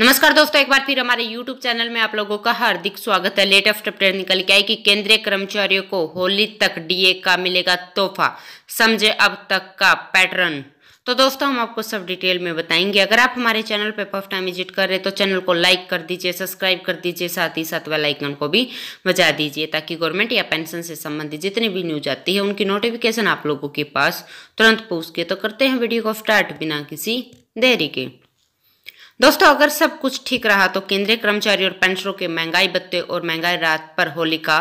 नमस्कार दोस्तों एक बार फिर हमारे YouTube चैनल में आप लोगों का हार्दिक स्वागत है लेटेस्ट अपडेट निकल के आई कि केंद्रीय कर्मचारियों को होली तक डीए का मिलेगा तोहफा समझे अब तक का पैटर्न तो दोस्तों हम आपको सब डिटेल में बताएंगे अगर आप हमारे चैनल पर फर्स्ट टाइम विजिट कर रहे हैं तो चैनल को लाइक कर दीजिए सब्सक्राइब कर दीजिए साथ ही साथ वेलाइकन आइकन को भी बजा दीजिए ताकि गवर्नमेंट या पेंशन से संबंधित जितनी भी न्यूज आती है उनकी नोटिफिकेशन आप लोगों के पास तुरंत पहुंच के तो करते हैं वीडियो को स्टार्ट बिना किसी देरी के दोस्तों अगर सब कुछ ठीक रहा तो केंद्रीय कर्मचारी और पेंशनों के महंगाई भत्ते और महंगाई रात पर होलिका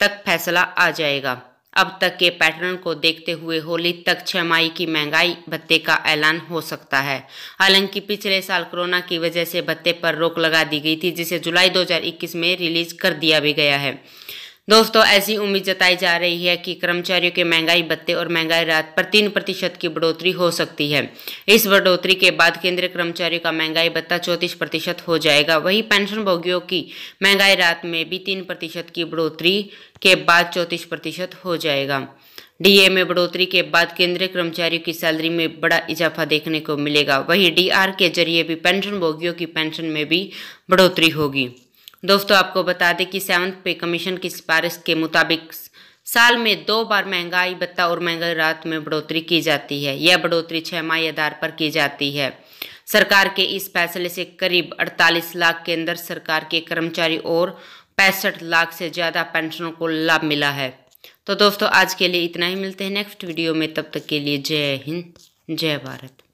तक फैसला आ जाएगा अब तक के पैटर्न को देखते हुए होली तक छह माई की महंगाई भत्ते का ऐलान हो सकता है हालांकि पिछले साल कोरोना की वजह से भत्ते पर रोक लगा दी गई थी जिसे जुलाई 2021 में रिलीज कर दिया भी गया है दोस्तों ऐसी उम्मीद जताई जा रही है कि कर्मचारियों के महंगाई भत्ते और महंगाई रात पर तीन प्रतिशत की बढ़ोतरी हो सकती है इस बढ़ोतरी के बाद केंद्रीय कर्मचारियों का महंगाई भत्ता चौंतीस प्रतिशत हो जाएगा वहीं पेंशन भोगियों की महंगाई रात में भी तीन प्रतिशत की बढ़ोतरी के बाद चौंतीस प्रतिशत हो जाएगा डीए में बढ़ोतरी के बाद केंद्रीय कर्मचारियों की सैलरी में बड़ा इजाफा देखने को मिलेगा वहीं डीआर के जरिए भी पेंशन भोगियों की पेंशन में भी बढ़ोतरी होगी दोस्तों आपको बता दें कि सेवन्थ पे कमीशन की सिफारिश के मुताबिक साल में दो बार महंगाई भत्ता और महंगाई रात में बढ़ोतरी की जाती है यह बढ़ोतरी छह माह आधार पर की जाती है सरकार के इस फैसले से करीब 48 लाख केंद्र सरकार के कर्मचारी और पैंसठ लाख से ज़्यादा पेंशनों को लाभ मिला है तो दोस्तों आज के लिए इतना ही मिलते हैं नेक्स्ट वीडियो में तब तक के लिए जय हिंद जय भारत